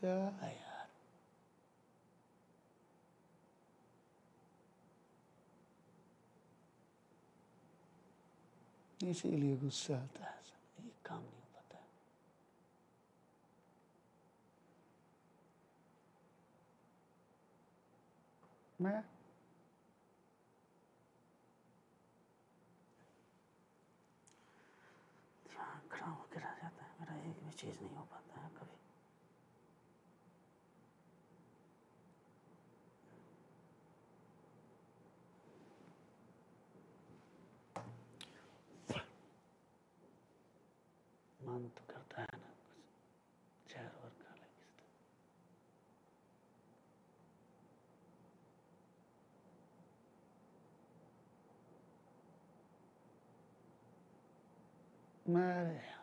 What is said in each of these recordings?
क्या है हाँ यार इसीलिए गुस्सा आता है सब ये काम नहीं पता मैं हाँ, खड़ा होकर आ जाता है मेरा एक भी चीज नहीं madre.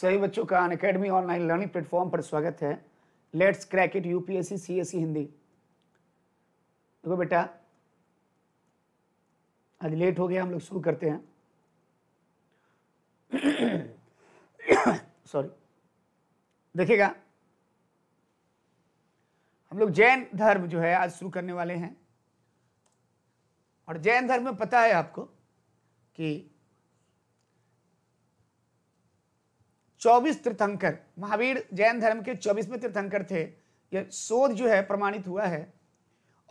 सभी बच्चों का अनकेडमी ऑनलाइन लर्निंग प्लेटफॉर्म पर स्वागत है let's crack it UPSC CSC Hindi देखो बेटा आज लेट हो गया हम लोग शुरू करते हैं सॉरी देखिएगा हम लोग जैन धर्म जो है आज शुरू करने वाले हैं और जैन धर्म में पता है आपको कि चौबीस तीर्थंकर महावीर जैन धर्म के चौबीसवें तीर्थंकर थे यह शोध जो है प्रमाणित हुआ है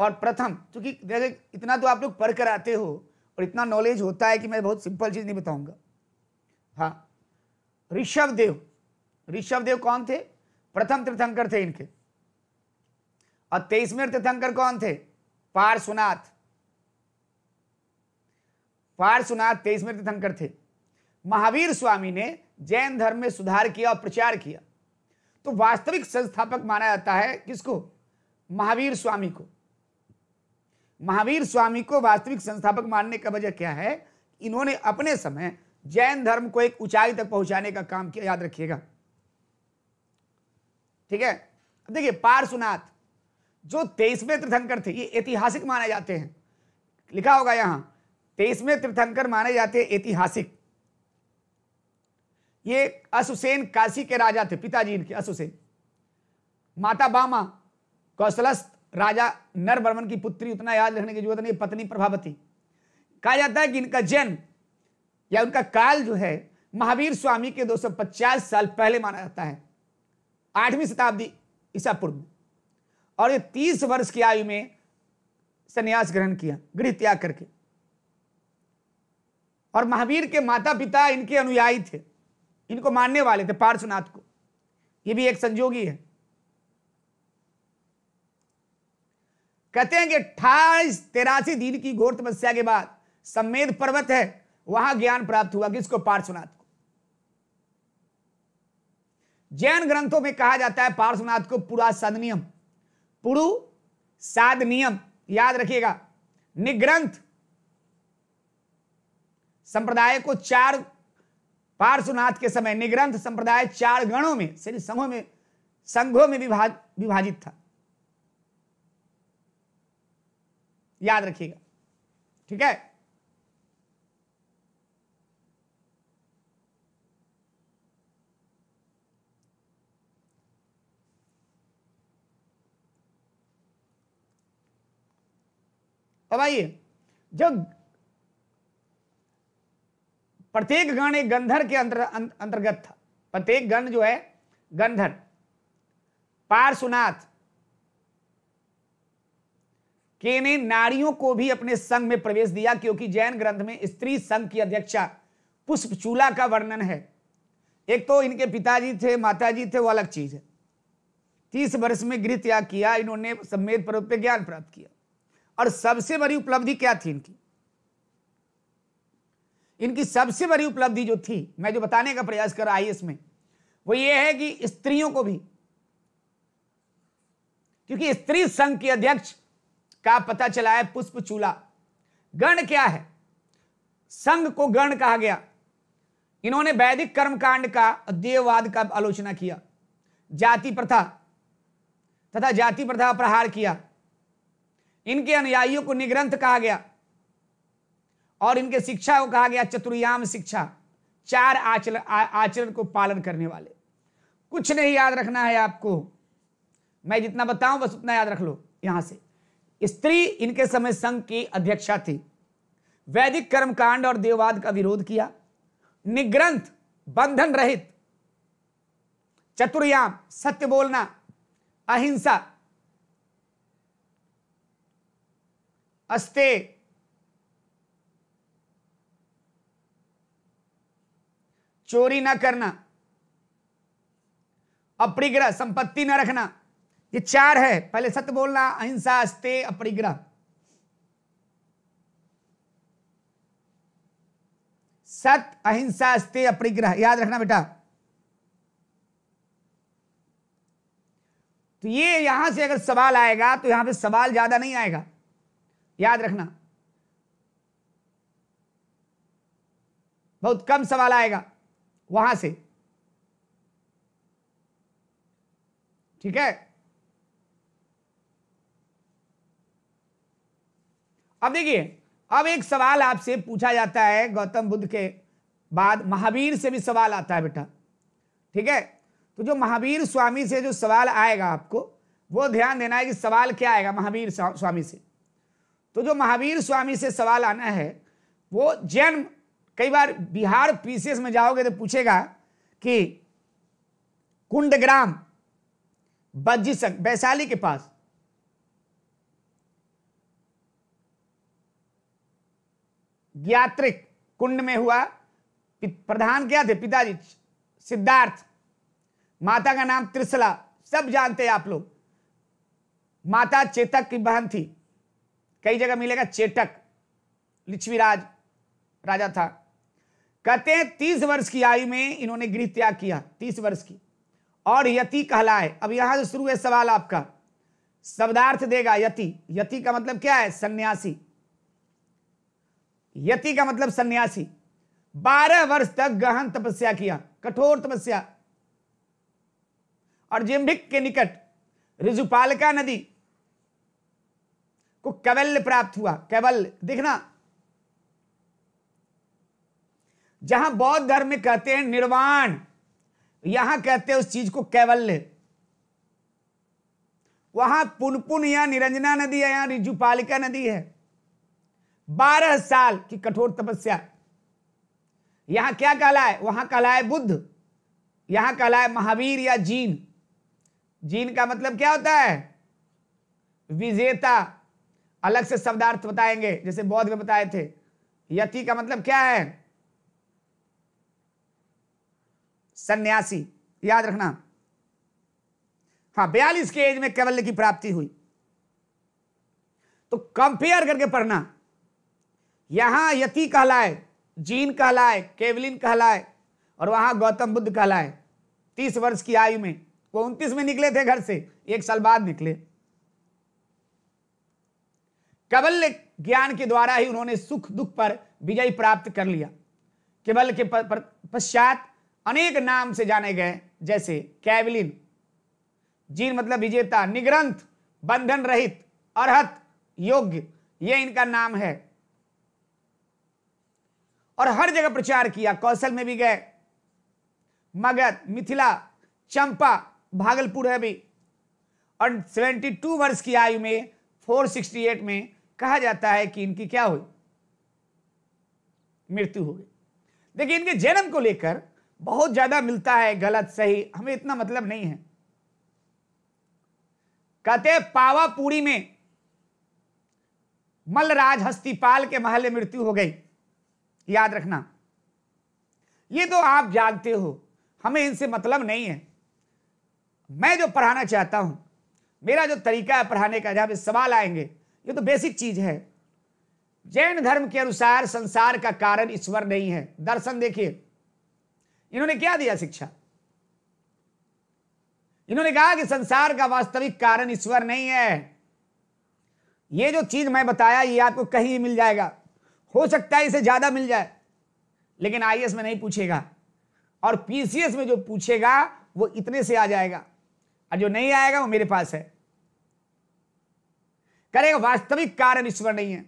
और प्रथम क्योंकि देखिए इतना तो आप लोग पढ़ कर आते हो और इतना नॉलेज होता है कि मैं बहुत सिंपल चीज़ नहीं बताऊंगा हाँ ऋषभ देव ऋषभ देव कौन थे प्रथम तीर्थंकर थे इनके और तेईसवें तीर्थंकर कौन थे पार्श्वनाथ पार्श्वनाथ तेईसवें तीर्थंकर थे महावीर स्वामी ने जैन धर्म में सुधार किया और प्रचार किया तो वास्तविक संस्थापक माना जाता है किसको महावीर स्वामी को महावीर स्वामी को वास्तविक संस्थापक मानने का वजह क्या है इन्होंने अपने समय जैन धर्म को एक ऊंचाई तक पहुंचाने का काम किया याद रखिएगा ठीक है अब देखिए पार्श्वनाथ जो तेईसवें तीर्थंकर थे ये ऐतिहासिक माने जाते हैं लिखा होगा यहां तेईसवें तीर्थंकर माने जाते हैं ऐतिहासिक ये असुसेन काशी के राजा थे पिताजी इनके असुसेन माता बामा कौशलस्थ राजा नरवर्मन की पुत्री उतना याद रखने की जरूरत नहीं पत्नी प्रभावती कहा जाता है कि इनका जन्म या उनका काल जो है महावीर स्वामी के 250 साल पहले माना जाता है आठवीं शताब्दी ईसा पूर्व और ये तीस वर्ष की आयु में संन्यास ग्रहण किया गृह त्याग करके और महावीर के माता पिता इनके अनुयायी थे इनको मानने वाले थे पार्श्वनाथ को ये भी एक संयोगी है कहते हैं कि अट्ठाईस तेरासी दिन की घोर तपस्या के बाद सम्मेद पर्वत है वहां ज्ञान प्राप्त हुआ किसको पार्श्वनाथ को जैन ग्रंथों में कहा जाता है पार्श्वनाथ को पूरा सदनियम पुरु साध नियम याद रखिएगा निग्रंथ संप्रदाय को चार पार्श्वनाथ के समय निग्रंथ संप्रदाय चार गणों में यानी संघों में संघों में विभाग विभाजित था याद रखिएगा ठीक है अब आइए जो प्रत्येक गण एक गंधर के अंतर अंतर्गत था प्रत्येक गण जो है गंधर पार्श्वनाथ के ने नारियों को भी अपने संघ में प्रवेश दिया क्योंकि जैन ग्रंथ में स्त्री संघ की अध्यक्षा पुष्पचूला का वर्णन है एक तो इनके पिताजी थे माताजी थे वो अलग चीज है तीस वर्ष में गृह त्याग किया इन्होंने सम्मेद पर्वत पर ज्ञान प्राप्त किया और सबसे बड़ी उपलब्धि क्या थी इनकी इनकी सबसे बड़ी उपलब्धि जो थी मैं जो बताने का प्रयास कर रहा हूं इसमें वो ये है कि स्त्रियों को भी क्योंकि स्त्री संघ के अध्यक्ष का पता चला है पुष्प चूला गण क्या है संघ को गण कहा गया इन्होंने वैदिक कर्मकांड का देववाद का आलोचना किया जाति प्रथा तथा जाति प्रथा प्रहार किया इनके अनुयायियों को निग्रंथ कहा गया और इनके शिक्षा को कहा गया चतुर्याम शिक्षा चार आचरण आचरण को पालन करने वाले कुछ नहीं याद रखना है आपको मैं जितना बताऊं बस उतना याद रख लो यहां से स्त्री इनके समय संघ की अध्यक्षा थी वैदिक कर्मकांड और देववाद का विरोध किया निग्रंथ बंधन रहित चतुर्याम सत्य बोलना अहिंसा अस्ते चोरी ना करना अपरिग्रह संपत्ति ना रखना ये चार है पहले सत्य बोलना अहिंसा अस्ते अपरिग्रह सत अहिंसा अस्ते अपरिग्रह याद रखना बेटा तो ये यहां से अगर सवाल आएगा तो यहां पे सवाल ज्यादा नहीं आएगा याद रखना बहुत कम सवाल आएगा वहां से ठीक है अब देखिए अब एक सवाल आपसे पूछा जाता है गौतम बुद्ध के बाद महावीर से भी सवाल आता है बेटा ठीक है तो जो महावीर स्वामी से जो सवाल आएगा आपको वो ध्यान देना है कि सवाल क्या आएगा महावीर स्वामी से तो जो महावीर स्वामी से सवाल आना है वो जन्म कई बार बिहार पीसीएस में जाओगे तो पूछेगा कि कुंडग्राम बज्जी संघ वैशाली के पास यात्रिक कुंड में हुआ प्रधान क्या थे पिताजी सिद्धार्थ माता का नाम त्रिशला सब जानते हैं आप लोग माता चेतक की बहन थी कई जगह मिलेगा चेतक लिच्छवीराज राजा था कहते हैं तीस वर्ष की आयु में इन्होंने गृह त्याग किया तीस वर्ष की और यति कहलाए अब यहां से शुरू है सवाल आपका शब्दार्थ देगा यति यति का मतलब क्या है सन्यासी यति का मतलब सन्यासी बारह वर्ष तक गहन तपस्या किया कठोर तपस्या और जिम्बिक के निकट रिजुपालका नदी को कैवल्य प्राप्त हुआ कैवल्य देखना जहां बौद्ध धर्म में कहते हैं निर्वाण यहां कहते हैं उस चीज को कैवल्य वहां पुनपुन या निरंजना नदी है यहां रिजुपालिका नदी है बारह साल की कठोर तपस्या यहां क्या कहला है वहां कहला है बुद्ध यहां कहला है महावीर या जीन जीन का मतलब क्या होता है विजेता अलग से शब्दार्थ बताएंगे जैसे बौद्ध में बताए थे यति का मतलब क्या है सन्यासी याद रखना हाँ बयालीस के एज में कैवल्य की प्राप्ति हुई तो कंपेयर करके पढ़ना यहां यति कहलाए जीन कहलाए केवलिन कहलाए और वहां गौतम बुद्ध कहलाए तीस वर्ष की आयु में वो उनतीस में निकले थे घर से एक साल बाद निकले कबल ज्ञान के द्वारा ही उन्होंने सुख दुख पर विजय प्राप्त कर लिया केवल के पश्चात अनेक नाम से जाने गए जैसे कैवलिन जीन मतलब विजेता निग्रंथ बंधन रहित अरहत योग्य ये इनका नाम है और हर जगह प्रचार किया कौशल में भी गए मगध मिथिला चंपा भागलपुर है भी और 72 वर्ष की आयु में 468 में कहा जाता है कि इनकी क्या हुई मृत्यु हो गई देखिए इनके जन्म को लेकर बहुत ज्यादा मिलता है गलत सही हमें इतना मतलब नहीं है कहते पावा पूरी में मलराज हस्तीपाल के महल मृत्यु हो गई याद रखना ये तो आप जानते हो हमें इनसे मतलब नहीं है मैं जो पढ़ाना चाहता हूं मेरा जो तरीका है पढ़ाने का जहां पे सवाल आएंगे ये तो बेसिक चीज है जैन धर्म के अनुसार संसार का कारण ईश्वर नहीं है दर्शन देखिए इन्होंने क्या दिया शिक्षा इन्होंने कहा कि संसार का वास्तविक कारण ईश्वर नहीं है ये जो चीज मैं बताया ये आपको कहीं मिल जाएगा हो सकता है इसे ज्यादा मिल जाए लेकिन आईएएस में नहीं पूछेगा और पीसीएस में जो पूछेगा वो इतने से आ जाएगा और जो नहीं आएगा वो मेरे पास है करेगा वास्तविक कारण ईश्वर नहीं है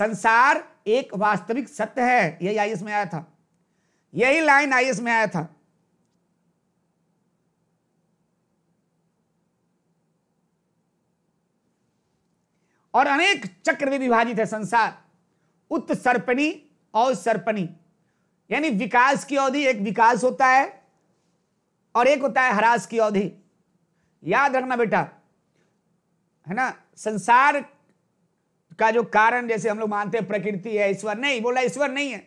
संसार एक वास्तविक सत्य है यही आईएएस में आया था यही लाइन आईएस में आया था और अनेक चक्र में विभाजित है संसार उत्त सर्पणी और सर्पणी यानी विकास की अवधि एक विकास होता है और एक होता है हरास की अवधि याद रखना बेटा है ना संसार का जो कारण जैसे हम लोग मानते हैं प्रकृति है ईश्वर नहीं बोला ईश्वर नहीं है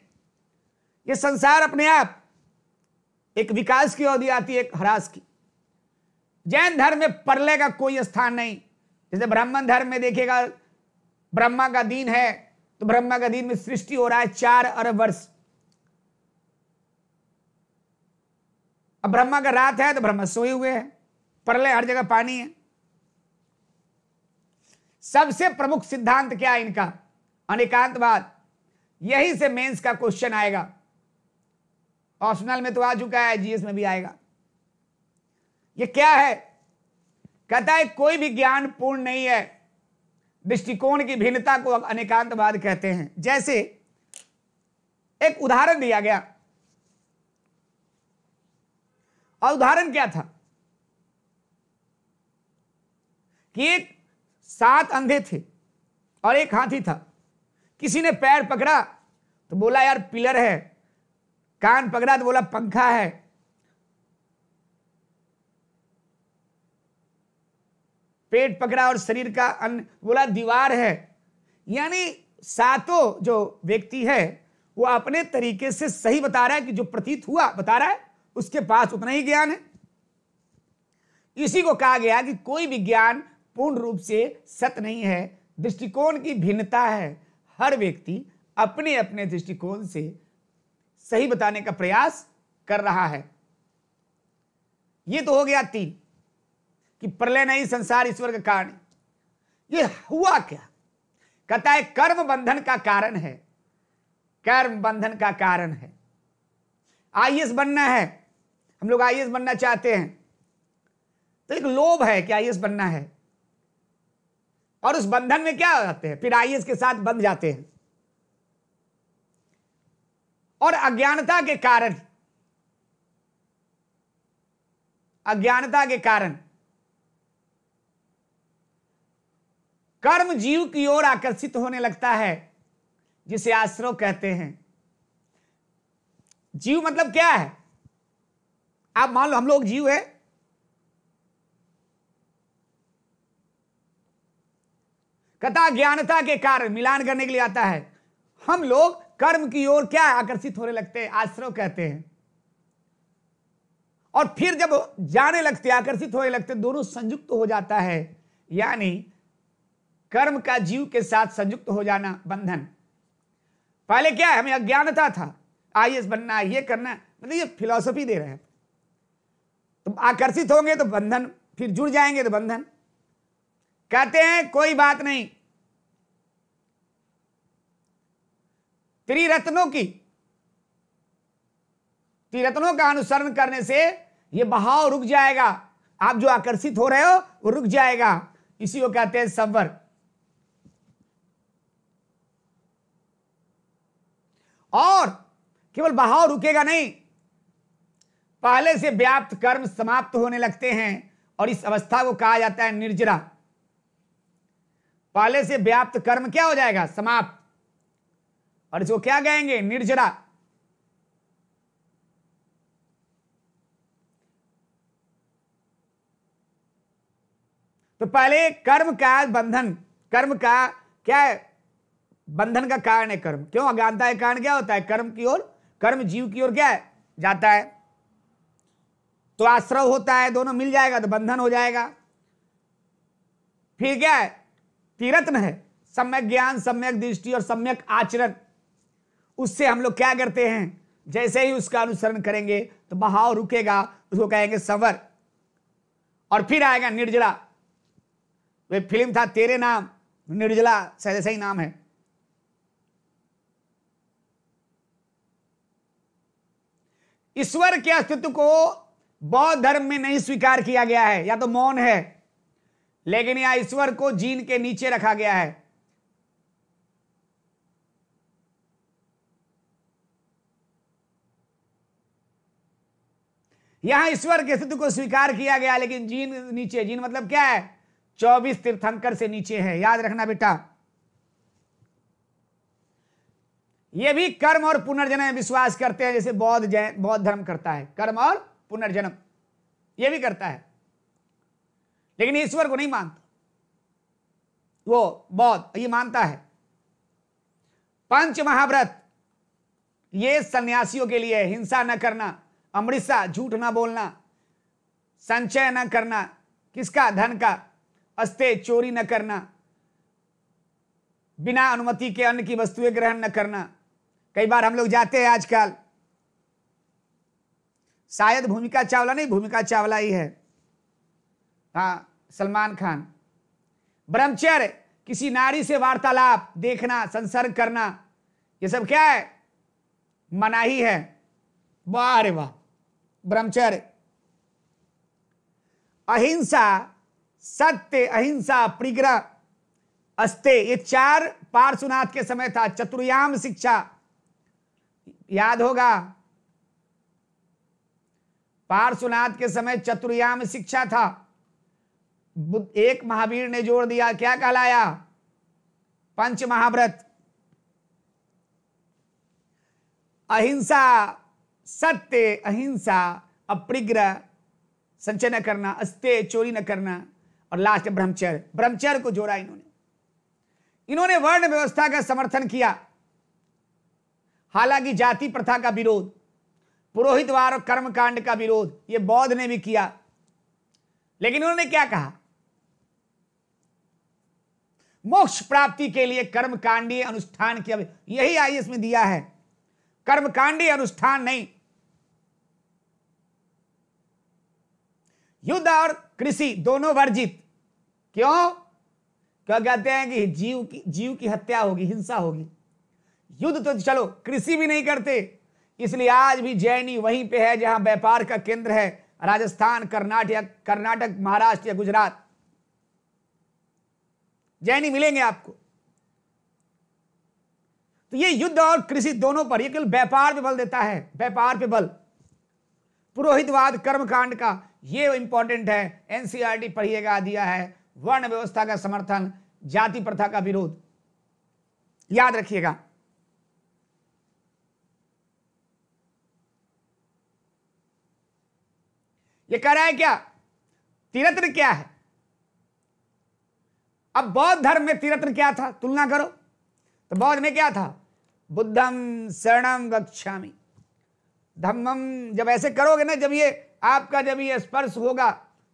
ये संसार अपने आप एक विकास की अवधि आती है एक हरास की जैन धर्म में परले का कोई स्थान नहीं जैसे ब्राह्मण धर्म में देखेगा ब्रह्मा का दिन है तो ब्रह्मा का दिन में सृष्टि हो रहा है चार अरब वर्ष अब ब्रह्मा का रात है तो ब्रह्मा सोए हुए हैं परले हर जगह पानी है सबसे प्रमुख सिद्धांत क्या है इनका अनेकांतवाद यही से मेंस का क्वेश्चन आएगा ऑप्शनल में तो आ चुका है जीएस में भी आएगा ये क्या है कहता है कोई भी ज्ञान पूर्ण नहीं है दृष्टिकोण की भिन्नता को अनेकांतवाद कहते हैं जैसे एक उदाहरण दिया गया और उदाहरण क्या था कि एक सात अंधे थे और एक हाथी था किसी ने पैर पकड़ा तो बोला यार पिलर है कान पकड़ा तो बोला पंखा है पेट पकड़ा और शरीर का अन्न बोला दीवार है यानी सातों जो व्यक्ति है वो अपने तरीके से सही बता रहा है कि जो प्रतीत हुआ बता रहा है उसके पास उतना ही ज्ञान है इसी को कहा गया कि कोई विज्ञान पूर्ण रूप से सत्य नहीं है दृष्टिकोण की भिन्नता है हर व्यक्ति अपने अपने दृष्टिकोण से सही बताने का प्रयास कर रहा है ये तो हो गया तीन कि प्रलय नहीं संसार ईश्वर का कारण ये हुआ क्या कहता है कर्म बंधन का कारण है कर्म बंधन का कारण है आई बनना है हम लोग आई बनना चाहते हैं तो एक लोभ है कि आई बनना है और उस बंधन में क्या हो जाते हैं फिर आई के साथ बंध जाते हैं और अज्ञानता के कारण अज्ञानता के कारण कर्म जीव की ओर आकर्षित होने लगता है जिसे आश्रो कहते हैं जीव मतलब क्या है आप मान लो हम लोग जीव है कथा ज्ञानता के कारण मिलान करने के लिए आता है हम लोग कर्म की ओर क्या आकर्षित होने लगते हैं आश्रव कहते हैं और फिर जब जाने लगते आकर्षित होने लगते दोनों संयुक्त हो जाता है यानी कर्म का जीव के साथ संयुक्त हो जाना बंधन पहले क्या है हमें अज्ञानता था आई बनना ये करना मतलब ये फिलॉसफी दे रहे हैं तो आकर्षित होंगे तो बंधन फिर जुड़ जाएंगे तो बंधन कहते हैं कोई बात नहीं त्रिरत्नों की त्रिरत्नों का अनुसरण करने से ये बहाव रुक जाएगा आप जो आकर्षित हो रहे हो वो रुक जाएगा इसी को कहते हैं संवर और केवल बहाव रुकेगा नहीं पहले से व्याप्त कर्म समाप्त होने लगते हैं और इस अवस्था को कहा जाता है निर्जरा पहले से व्याप्त कर्म क्या हो जाएगा समाप्त और जो क्या कहेंगे निर्जरा तो पहले कर्म का बंधन कर्म का क्या है बंधन का कारण है कर्म क्यों अज्ञानता है कारण क्या होता है कर्म की ओर कर्म जीव की ओर क्या है जाता है तो आश्रय होता है दोनों मिल जाएगा तो बंधन हो जाएगा फिर क्या है तीरत्न है सम्यक ज्ञान सम्यक दृष्टि और सम्यक आचरण उससे हम लोग क्या करते हैं जैसे ही उसका अनुसरण करेंगे तो बहाव रुकेगा उसको कहेंगे सवर और फिर आएगा निर्जला वे फिल्म था तेरे नाम निर्जला शायद ऐसा ही नाम है ईश्वर के अस्तित्व को बौद्ध धर्म में नहीं स्वीकार किया गया है या तो मौन है लेकिन यह ईश्वर को जीन के नीचे रखा गया है यहां ईश्वर के अस्तित्व को स्वीकार किया गया लेकिन जीन नीचे जीन मतलब क्या है चौबीस तीर्थंकर से नीचे है याद रखना बेटा ये भी कर्म और पुनर्जन्म विश्वास करते हैं जैसे बौद्ध जैन बौद्ध धर्म करता है कर्म और पुनर्जन्म ये भी करता है लेकिन ईश्वर को नहीं मानता वो बौद्ध ये मानता है पंच महाव्रत ये सन्यासियों के लिए हिंसा न करना अमृतसा झूठ ना बोलना संचय न करना किसका धन का अस्ते चोरी न करना बिना अनुमति के अन्न की वस्तुएं ग्रहण न करना कई बार हम लोग जाते हैं आजकल शायद भूमिका चावला नहीं भूमिका चावला ही है हाँ सलमान खान ब्रह्मचर्य किसी नारी से वार्तालाप देखना संसर्ग करना ये सब क्या है मनाही है वाह रे वाह ब्रह्मचर्य अहिंसा सत्य अहिंसा प्रिग्रह अस्ते ये चार पार्श्वनाथ के समय था चतुर्याम शिक्षा याद होगा पार्श्वनाथ के समय चतुर्याम शिक्षा था एक महावीर ने जोड़ दिया क्या कहलाया पंच महाव्रत अहिंसा सत्य अहिंसा अप्रिग्रह संचय न करना अस्त्य चोरी न करना और लास्ट ब्रह्मचर्य ब्रह्मचर्य को जोड़ा इन्होंने इन्होंने वर्ण व्यवस्था का समर्थन किया हालांकि जाति प्रथा का विरोध पुरोहित वार और कर्मकांड का विरोध ये बौद्ध ने भी किया लेकिन उन्होंने क्या कहा मोक्ष प्राप्ति के लिए कर्मकांडीय अनुष्ठान की यही आई इसमें दिया है कांडीय अनुष्ठान नहीं युद्ध और कृषि दोनों वर्जित क्यों क्या कहते हैं कि जीव की जीव की हत्या होगी हिंसा होगी युद्ध तो चलो कृषि भी नहीं करते इसलिए आज भी जैनी वहीं पे है जहां व्यापार का केंद्र है राजस्थान कर्नाटक कर्नाटक महाराष्ट्र या गुजरात जैनी मिलेंगे आपको तो ये युद्ध और कृषि दोनों पर ये केवल व्यापार पे बल देता है व्यापार पे बल पुरोहितवाद कर्मकांड का ये इंपॉर्टेंट है एनसीईआरटी e पढ़िएगा दिया है वर्ण व्यवस्था का समर्थन जाति प्रथा का विरोध याद रखिएगा ये कह रहा है क्या तीरत्र क्या है अब बौद्ध धर्म में तीरत्र क्या था तुलना करो तो बौद्ध में क्या था बुद्धम शरणम वक्षामी धम्मम जब ऐसे करोगे ना जब ये आपका जब यह स्पर्श होगा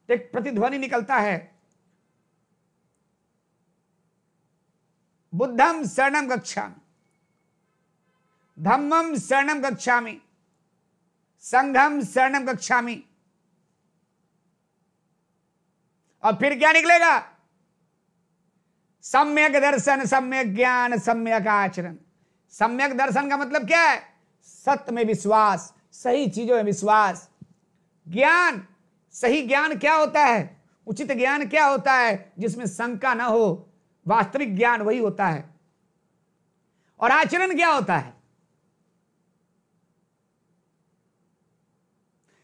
तो एक प्रतिध्वनि निकलता है बुद्धम शरणम गच्छामि धम्मम शरणम गच्छामि संघम शरणम गच्छामि और फिर क्या निकलेगा सम्यक दर्शन सम्यक ज्ञान सम्यक आचरण सम्यक दर्शन का मतलब क्या है सत्य में विश्वास सही चीजों में विश्वास ज्ञान सही ज्ञान क्या होता है उचित ज्ञान क्या होता है जिसमें शंका ना हो वास्तविक ज्ञान वही होता है और आचरण क्या होता है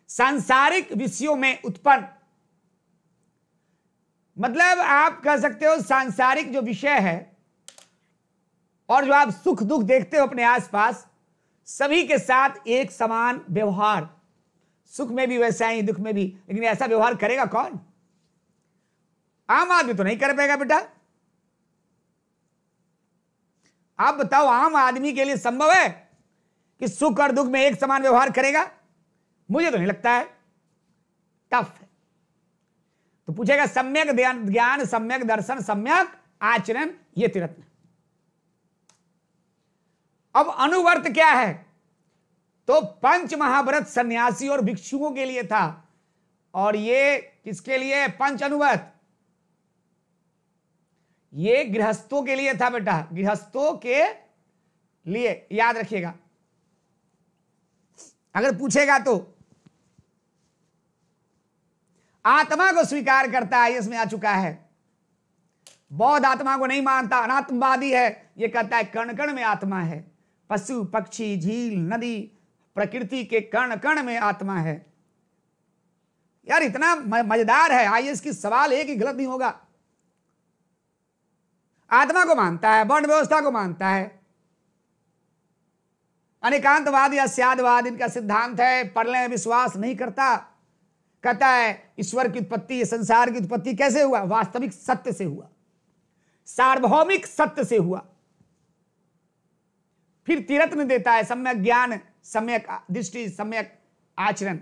सांसारिक विषयों में उत्पन्न मतलब आप कह सकते हो सांसारिक जो विषय है और जो आप सुख दुख देखते हो अपने आसपास सभी के साथ एक समान व्यवहार सुख में भी वैसा ही दुख में भी लेकिन ऐसा व्यवहार करेगा कौन आम आदमी तो नहीं कर पाएगा बेटा आप बताओ आम आदमी के लिए संभव है कि सुख और दुख में एक समान व्यवहार करेगा मुझे तो नहीं लगता है टफ है तो पूछेगा सम्यक ज्ञान सम्यक दर्शन सम्यक आचरण ये तिरत्न अब अनुवर्त क्या है तो पंच महाभ्रत सन्यासी और भिक्षुओं के लिए था और ये किसके लिए पंच अनुव्रत ये गृहस्थों के लिए था बेटा गृहस्थों के लिए याद रखिएगा अगर पूछेगा तो आत्मा को स्वीकार करता है इसमें आ चुका है बौद्ध आत्मा को नहीं मानता अनात्मवादी है ये कहता है कण कण में आत्मा है पशु पक्षी झील नदी प्रकृति के कण कण में आत्मा है यार इतना मजेदार है आइए इसकी सवाल एक ही गलत नहीं होगा आत्मा को मानता है वर्ण व्यवस्था को मानता है अनेकांतवाद या स्यादवाद इनका सिद्धांत है पढ़ने में विश्वास नहीं करता कहता है ईश्वर की उत्पत्ति संसार की उत्पत्ति कैसे हुआ वास्तविक सत्य से हुआ सार्वभौमिक सत्य से हुआ फिर तीरत्न देता है सम्यक ज्ञान सम्यक दृष्टि सम्यक आचरण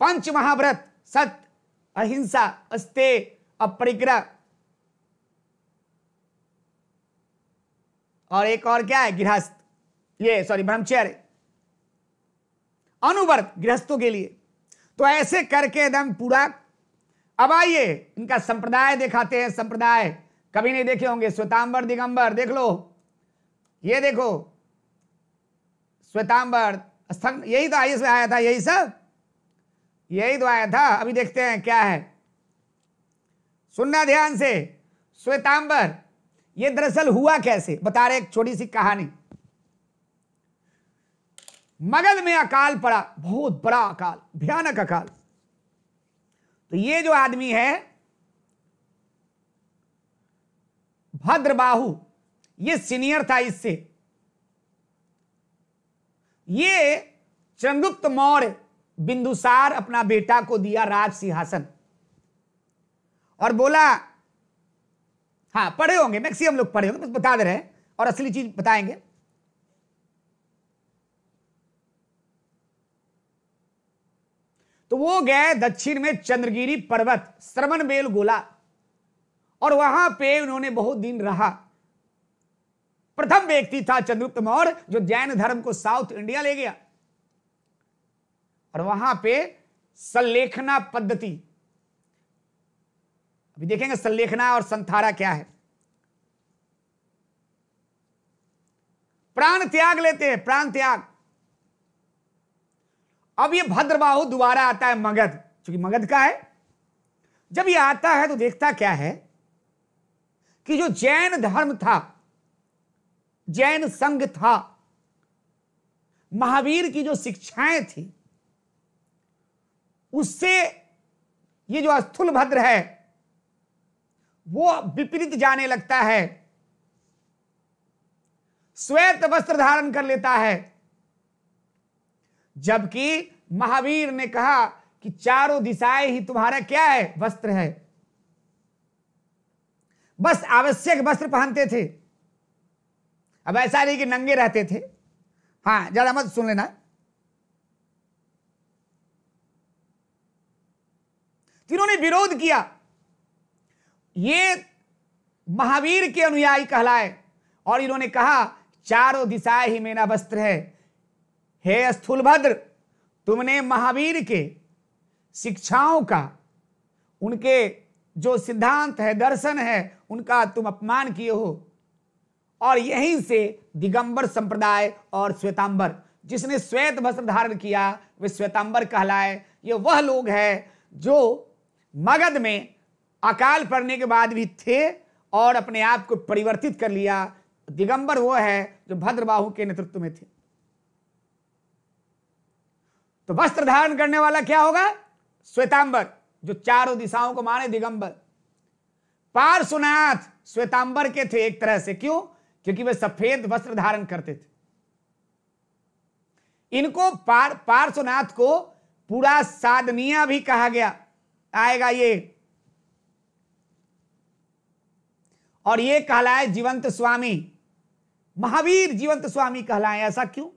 पंच महाव्रत सत अहिंसा अस्ते अपरिग्रह और एक और क्या है गृहस्थ ये सॉरी ब्रह्मचर्य अनुवर्त गृहस्थों के लिए तो ऐसे करके एकदम पूरा अब आइए इनका संप्रदाय दिखाते हैं संप्रदाय कभी नहीं देखे होंगे स्वतांबर दिगंबर देख लो ये देखो श्वेतांबर स्थान यही तो आयुष में आया था यही सब यही तो आया था अभी देखते हैं क्या है सुनना ध्यान से श्वेतांबर ये दरअसल हुआ कैसे बता रहे एक छोटी सी कहानी मगध में अकाल पड़ा बहुत बड़ा अकाल भयानक अकाल तो ये जो आदमी है भद्रबाहु ये सीनियर था इससे ये चंद्रगुप्त मौर्य बिंदुसार अपना बेटा को दिया राज सिंहासन और बोला हाँ पढ़े होंगे मैक्सिमम लोग पढ़े होंगे बस बता दे रहे हैं और असली चीज बताएंगे तो वो गए दक्षिण में चंद्रगिरी पर्वत श्रवण बेल गोला और वहां पे उन्होंने बहुत दिन रहा प्रथम व्यक्ति था चंद्रगुप्त मौर्य जो जैन धर्म को साउथ इंडिया ले गया और वहां पे संलेखना पद्धति अभी देखेंगे संलेखना और संथारा क्या है प्राण त्याग लेते हैं प्राण त्याग अब ये भद्रबाहु दोबारा आता है मगध क्योंकि मगध का है जब ये आता है तो देखता क्या है कि जो जैन धर्म था जैन संघ था महावीर की जो शिक्षाएं थी उससे ये जो अस्थूल भद्र है वो विपरीत जाने लगता है श्वेत वस्त्र धारण कर लेता है जबकि महावीर ने कहा कि चारों दिशाएं ही तुम्हारा क्या है वस्त्र है बस आवश्यक वस्त्र पहनते थे अब ऐसा नहीं कि नंगे रहते थे हाँ ज़्यादा मत सुन लेना जिन्होंने विरोध किया ये महावीर के अनुयायी कहलाए और इन्होंने कहा चारों दिशाएं ही मेरा वस्त्र है हे स्थूलभद्र तुमने महावीर के शिक्षाओं का उनके जो सिद्धांत है दर्शन है उनका तुम अपमान किए हो और यहीं से दिगंबर संप्रदाय और श्वेतांबर जिसने श्वेत वस्त्र धारण किया वे श्वेतांबर कहलाए ये वह लोग हैं जो मगध में अकाल पड़ने के बाद भी थे और अपने आप को परिवर्तित कर लिया दिगंबर वो है जो भद्रबाहु के नेतृत्व में थे तो वस्त्र धारण करने वाला क्या होगा श्वेतांबर जो चारों दिशाओं को माने दिगंबर पार्श्वनाथ श्वेतांबर के थे एक तरह से क्यों क्योंकि वे सफेद वस्त्र धारण करते थे इनको पार पार्श्वनाथ को पूरा साधनिया भी कहा गया आएगा ये और ये कहलाए जीवंत स्वामी महावीर जीवंत स्वामी कहलाए ऐसा क्यों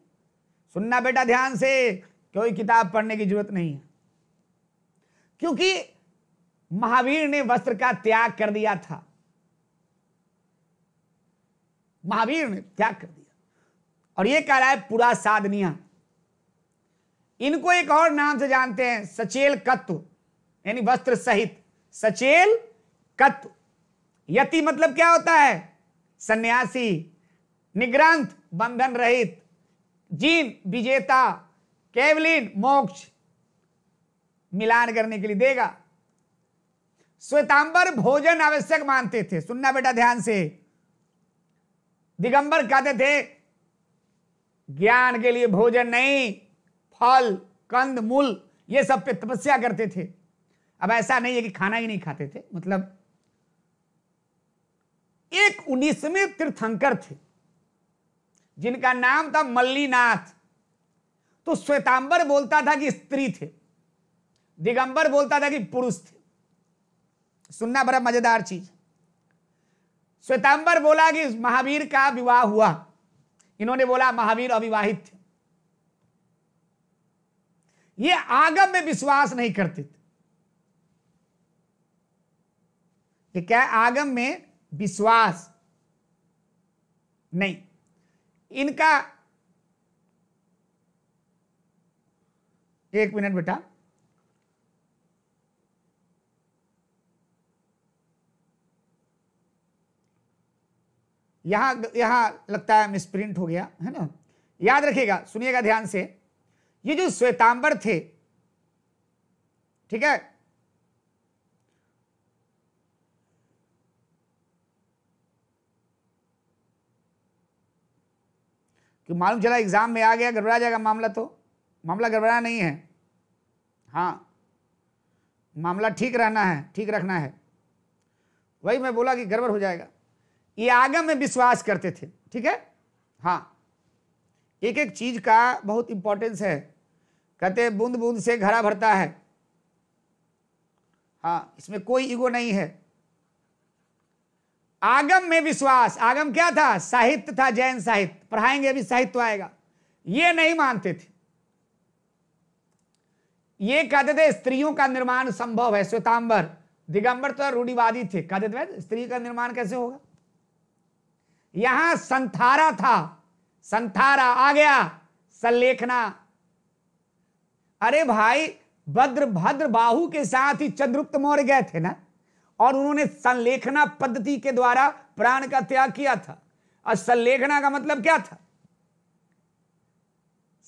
सुनना बेटा ध्यान से कोई किताब पढ़ने की जरूरत नहीं है क्योंकि महावीर ने वस्त्र का त्याग कर दिया था महावीर ने त्याग कर दिया और ये कह रहा है पूरा साधनिया इनको एक और नाम से जानते हैं सचेल कत्व यानी वस्त्र सहित सचेल कत्व यति मतलब क्या होता है सन्यासी निग्रंथ बंधन रहित जीन विजेता केवलिन मोक्ष मिलान करने के लिए देगा श्वेतांबर भोजन आवश्यक मानते थे सुनना बेटा ध्यान से दिगंबर कहते थे ज्ञान के लिए भोजन नहीं फल कंद मूल ये सब पे तपस्या करते थे अब ऐसा नहीं है कि खाना ही नहीं खाते थे मतलब एक उन्नीसवें तीर्थंकर थे जिनका नाम था मल्लीनाथ तो श्वेतांबर बोलता था कि स्त्री थे दिगंबर बोलता था कि पुरुष थे सुनना बड़ा मजेदार चीज श्वेतांबर बोला कि महावीर का विवाह हुआ इन्होंने बोला महावीर अविवाहित थे ये आगम में विश्वास नहीं करते थे क्या आगम में विश्वास नहीं इनका एक मिनट बेटा यहाँ यहाँ लगता है मिसप्रिंट हो गया है ना याद रखिएगा सुनिएगा ध्यान से ये जो श्वेतांबर थे ठीक है कि मालूम चला एग्जाम में आ गया गड़बड़ा जाएगा मामला तो मामला गड़बड़ा नहीं है हाँ मामला ठीक रहना है ठीक रखना है वही मैं बोला कि गड़बड़ हो जाएगा ये आगम में विश्वास करते थे ठीक है हाँ एक एक चीज का बहुत इंपॉर्टेंस है कहते बूंद बूंद से घड़ा भरता है हाँ इसमें कोई ईगो नहीं है आगम में विश्वास आगम क्या था साहित्य था जैन साहित्य पढ़ाएंगे अभी साहित्य तो आएगा ये नहीं मानते थे ये कहते थे स्त्रियों का निर्माण संभव है श्वेतांबर दिगंबर तो रूढ़ीवादी थे कहते थे स्त्री का निर्माण कैसे होगा यहां संथारा था संथारा आ गया संलेखना अरे भाई भद्र भद्र बाहु के साथ ही चंद्रुप्त मौर्य गए थे ना और उन्होंने संलेखना पद्धति के द्वारा प्राण का त्याग किया था और संलेखना का मतलब क्या था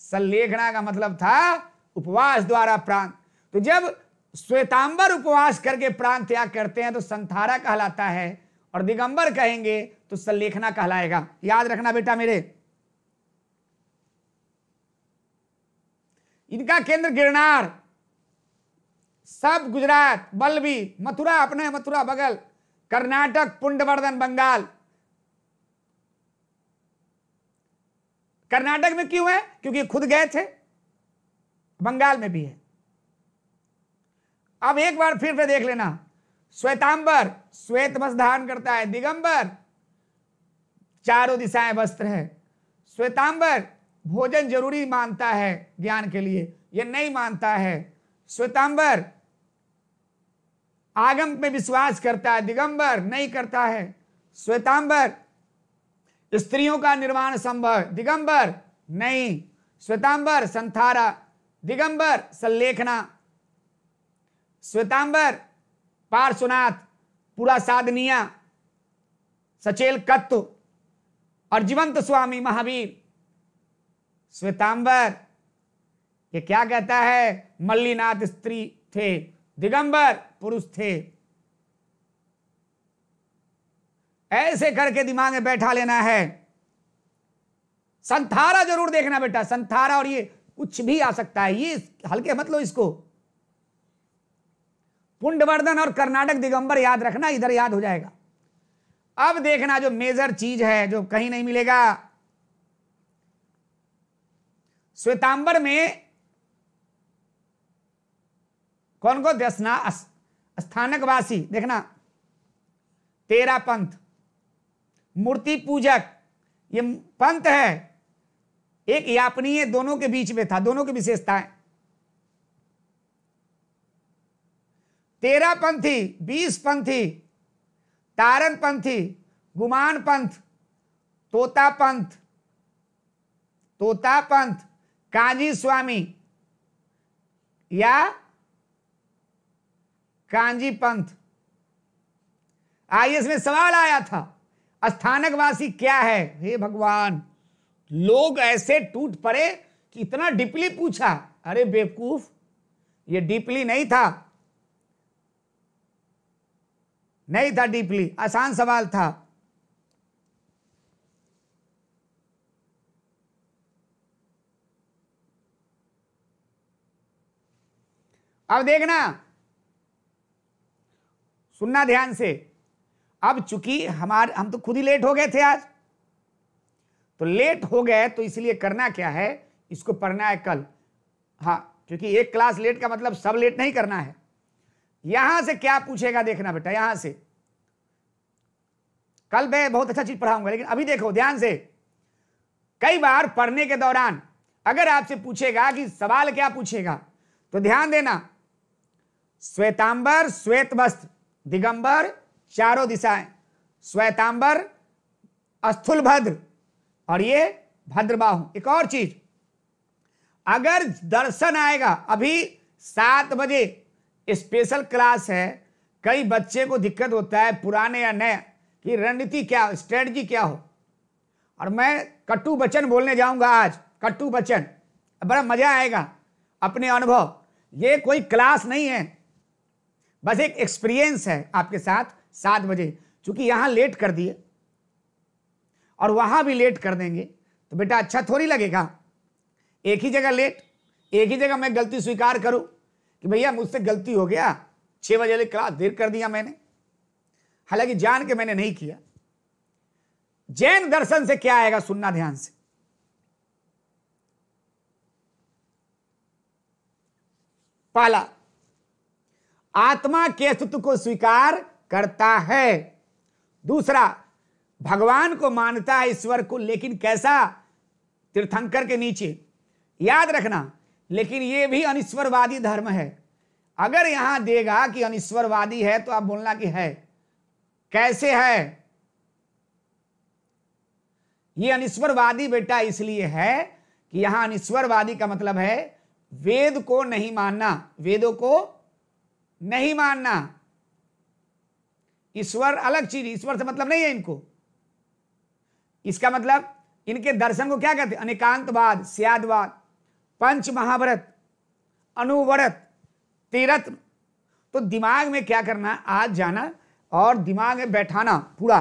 संलेखना का मतलब था उपवास द्वारा प्राण तो जब श्वेतांबर उपवास करके प्राण त्याग करते हैं तो संथारा कहलाता है और दिगंबर कहेंगे तो संलेखना कहलाएगा याद रखना बेटा मेरे इनका केंद्र गिरनार सब गुजरात बल्बी मथुरा अपने मथुरा बगल कर्नाटक पुंडवर्धन बंगाल कर्नाटक में क्यों है क्योंकि खुद गए थे बंगाल में भी है अब एक बार फिर से देख लेना श्वेतांबर श्वेत वस्त्र धारण करता है दिगंबर चारों दिशाएं वस्त्र है श्वेतांबर भोजन जरूरी मानता है ज्ञान के लिए यह नहीं मानता है श्वेतांबर आगम में विश्वास करता है दिगंबर नहीं करता है श्वेतांबर स्त्रियों का निर्माण संभव दिगंबर नहीं श्वेतांबर संथारा दिगंबर संलेखना श्वेतांबर पार्श्वनाथ पूरा साधनिया सचेल कत्व और जीवंत स्वामी महावीर श्वेतांबर ये क्या कहता है मल्लीनाथ स्त्री थे दिगंबर पुरुष थे ऐसे करके दिमाग में बैठा लेना है संथारा जरूर देखना बेटा संथारा और ये कुछ भी आ सकता है ये हल्के मत लो इसको पुंडवर्धन और कर्नाटक दिगंबर याद रखना इधर याद हो जाएगा अब देखना जो मेजर चीज है जो कहीं नहीं मिलेगा श्वेतांबर में कौन कौन दसना स्थानकवासी देखना तेरा पंथ मूर्ति पूजक ये पंथ है एक यापनीय दोनों के बीच में था दोनों की विशेषताएं तेरह पंथी बीस पंथी तारन पंथी गुमान पंथ तोता पंथ तोता पंथ कांजी स्वामी या कांजी पंथ आइए इसमें सवाल आया था स्थानकवासी क्या है हे भगवान लोग ऐसे टूट पड़े कि इतना डीपली पूछा अरे बेवकूफ ये डीपली नहीं था नहीं था डीपली आसान सवाल था अब देखना सुनना ध्यान से अब चूंकि हमारे हम तो खुद ही लेट हो गए थे आज तो लेट हो गए तो इसलिए करना क्या है इसको पढ़ना है कल हाँ क्योंकि एक क्लास लेट का मतलब सब लेट नहीं करना है यहां से क्या पूछेगा देखना बेटा यहां से कल मैं बहुत अच्छा चीज पढ़ाऊंगा लेकिन अभी देखो ध्यान से कई बार पढ़ने के दौरान अगर आपसे पूछेगा कि सवाल क्या पूछेगा तो ध्यान देना श्वेतांबर श्वेत वस्त्र दिगंबर चारों दिशाएं श्वेतांबर स्थूल भद्र और ये भद्रबाहु एक और चीज अगर दर्शन आएगा अभी सात बजे स्पेशल क्लास है कई बच्चे को दिक्कत होता है पुराने या नए कि रणनीति क्या हो स्ट्रेटजी क्या हो और मैं कट्टू बचन बोलने जाऊंगा आज कट्टू बचन बड़ा मज़ा आएगा अपने अनुभव ये कोई क्लास नहीं है बस एक एक्सपीरियंस है आपके साथ सात बजे चूंकि यहाँ लेट कर दिए और वहाँ भी लेट कर देंगे तो बेटा अच्छा थोड़ी लगेगा एक ही जगह लेट एक ही जगह मैं गलती स्वीकार करूँ कि भैया मुझसे गलती हो गया छः बजे वाली क्लास देर कर दिया मैंने हालांकि जान के मैंने नहीं किया जैन दर्शन से क्या आएगा सुनना ध्यान से पाला आत्मा के अस्तित्व को स्वीकार करता है दूसरा भगवान को मानता है ईश्वर को लेकिन कैसा तीर्थंकर के नीचे याद रखना लेकिन ये भी अनिश्वरवादी धर्म है अगर यहां देगा कि अनिश्वरवादी है तो आप बोलना कि है कैसे है ये अनिश्वरवादी बेटा इसलिए है कि यहां अनिश्वरवादी का मतलब है वेद को नहीं मानना वेदों को नहीं मानना ईश्वर अलग चीज ईश्वर से मतलब नहीं है इनको इसका मतलब इनके दर्शन को क्या कहते हैं अनेकांतवाद स्यादवाद पंच महाव्रत अनुव्रत तेरत्न तो दिमाग में क्या करना आज जाना और दिमाग में बैठाना पूरा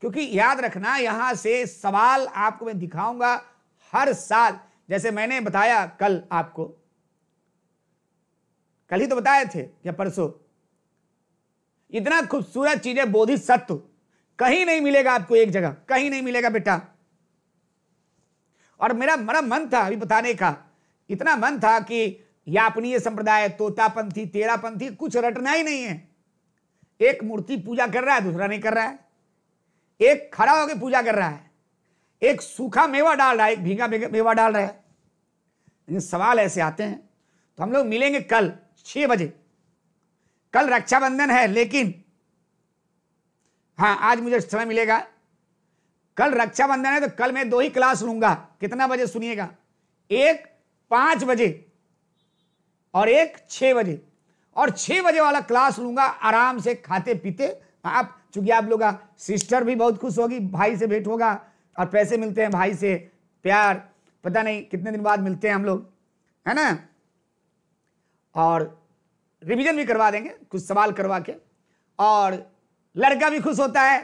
क्योंकि याद रखना यहां से सवाल आपको मैं दिखाऊंगा हर साल जैसे मैंने बताया कल आपको कल ही तो बताए थे या परसों इतना खूबसूरत चीज है बोधि सत्व कहीं नहीं मिलेगा आपको एक जगह कहीं नहीं मिलेगा बेटा और मेरा मेरा मन था अभी बताने का इतना मन था कि यापनीय संप्रदाय तोतापंथी तेरापंथी कुछ रटना ही नहीं है एक मूर्ति पूजा कर रहा है दूसरा नहीं कर रहा है एक खड़ा होकर पूजा कर रहा है एक सूखा मेवा डाल रहा है एक भीगा मेवा डाल रहा है लेकिन सवाल ऐसे आते हैं तो हम लोग मिलेंगे कल छह बजे कल रक्षाबंधन है लेकिन हाँ आज मुझे समय मिलेगा कल रक्षाबंधन है तो कल मैं दो ही क्लास लूंगा कितना बजे सुनिएगा एक पाँच बजे और एक छह बजे और छः बजे वाला क्लास लूंगा आराम से खाते पीते आप चूँकि आप लोग सिस्टर भी बहुत खुश होगी भाई से भेंट होगा और पैसे मिलते हैं भाई से प्यार पता नहीं कितने दिन बाद मिलते हैं हम लोग है ना और रिवीजन भी करवा देंगे कुछ सवाल करवा के और लड़का भी खुश होता है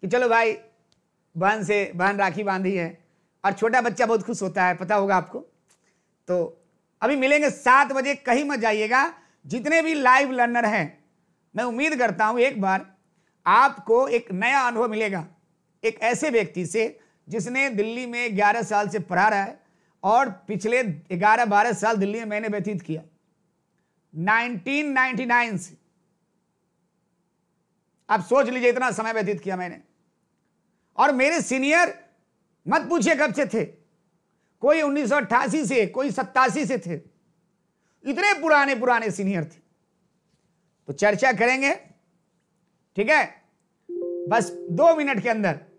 कि चलो भाई बहन से बहन राखी बांधी है और छोटा बच्चा बहुत खुश होता है पता होगा आपको तो अभी मिलेंगे सात बजे कहीं मत जाइएगा जितने भी लाइव लर्नर हैं मैं उम्मीद करता हूं एक बार आपको एक नया अनुभव मिलेगा एक ऐसे व्यक्ति से जिसने दिल्ली में ग्यारह साल से पढ़ा रहा है और पिछले ग्यारह बारह साल दिल्ली में मैंने व्यतीत किया 1999 से आप सोच लीजिए इतना समय व्यतीत किया मैंने और मेरे सीनियर मत पूछिए कब से थे कोई उन्नीस से कोई सत्तासी से थे इतने पुराने पुराने सीनियर थे तो चर्चा करेंगे ठीक है बस दो मिनट के अंदर